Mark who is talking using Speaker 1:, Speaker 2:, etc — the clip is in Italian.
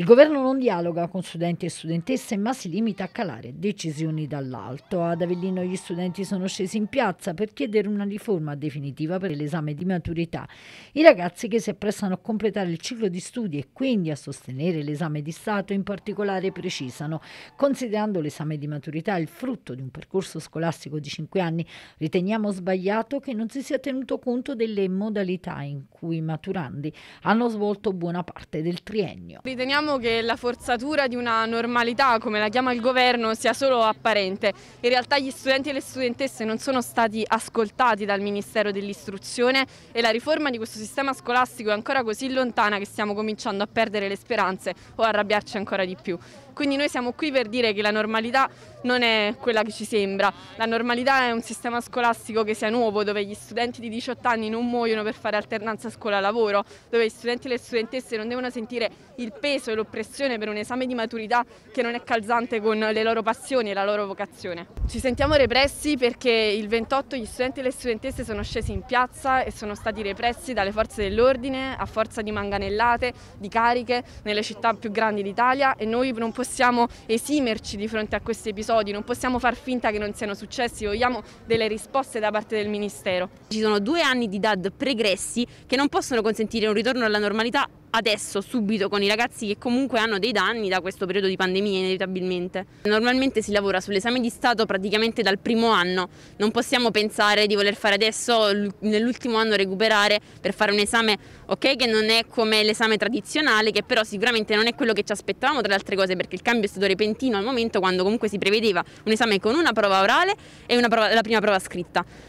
Speaker 1: Il governo non dialoga con studenti e studentesse, ma si limita a calare decisioni dall'alto. Ad Avellino gli studenti sono scesi in piazza per chiedere una riforma definitiva per l'esame di maturità. I ragazzi che si apprestano a completare il ciclo di studi e quindi a sostenere l'esame di Stato in particolare precisano, considerando l'esame di maturità il frutto di un percorso scolastico di 5 anni, riteniamo sbagliato che non si sia tenuto conto delle modalità in cui i maturandi hanno svolto buona parte del triennio.
Speaker 2: Riteniamo Temiamo che la forzatura di una normalità, come la chiama il governo, sia solo apparente. In realtà gli studenti e le studentesse non sono stati ascoltati dal Ministero dell'Istruzione e la riforma di questo sistema scolastico è ancora così lontana che stiamo cominciando a perdere le speranze o a arrabbiarci ancora di più. Quindi noi siamo qui per dire che la normalità non è quella che ci sembra, la normalità è un sistema scolastico che sia nuovo, dove gli studenti di 18 anni non muoiono per fare alternanza scuola-lavoro, dove gli studenti e le studentesse non devono sentire il peso e l'oppressione per un esame di maturità che non è calzante con le loro passioni e la loro vocazione. Ci sentiamo repressi perché il 28 gli studenti e le studentesse sono scesi in piazza e sono stati repressi dalle forze dell'ordine a forza di manganellate, di cariche nelle città più grandi d'Italia e noi non possiamo possiamo esimerci di fronte a questi episodi, non possiamo far finta che non siano successi, vogliamo delle risposte da parte del Ministero. Ci sono due anni di DAD
Speaker 3: pregressi che non possono consentire un ritorno alla normalità adesso, subito, con i ragazzi che comunque hanno dei danni da questo periodo di pandemia inevitabilmente. Normalmente si lavora sull'esame di Stato praticamente dal primo anno, non possiamo pensare di voler fare adesso, nell'ultimo anno recuperare per fare un esame ok che non è come l'esame tradizionale, che però sicuramente non è quello che ci aspettavamo tra le altre cose perché il cambio è stato repentino al momento quando comunque si prevedeva un esame con una prova orale e prova, la prima prova scritta.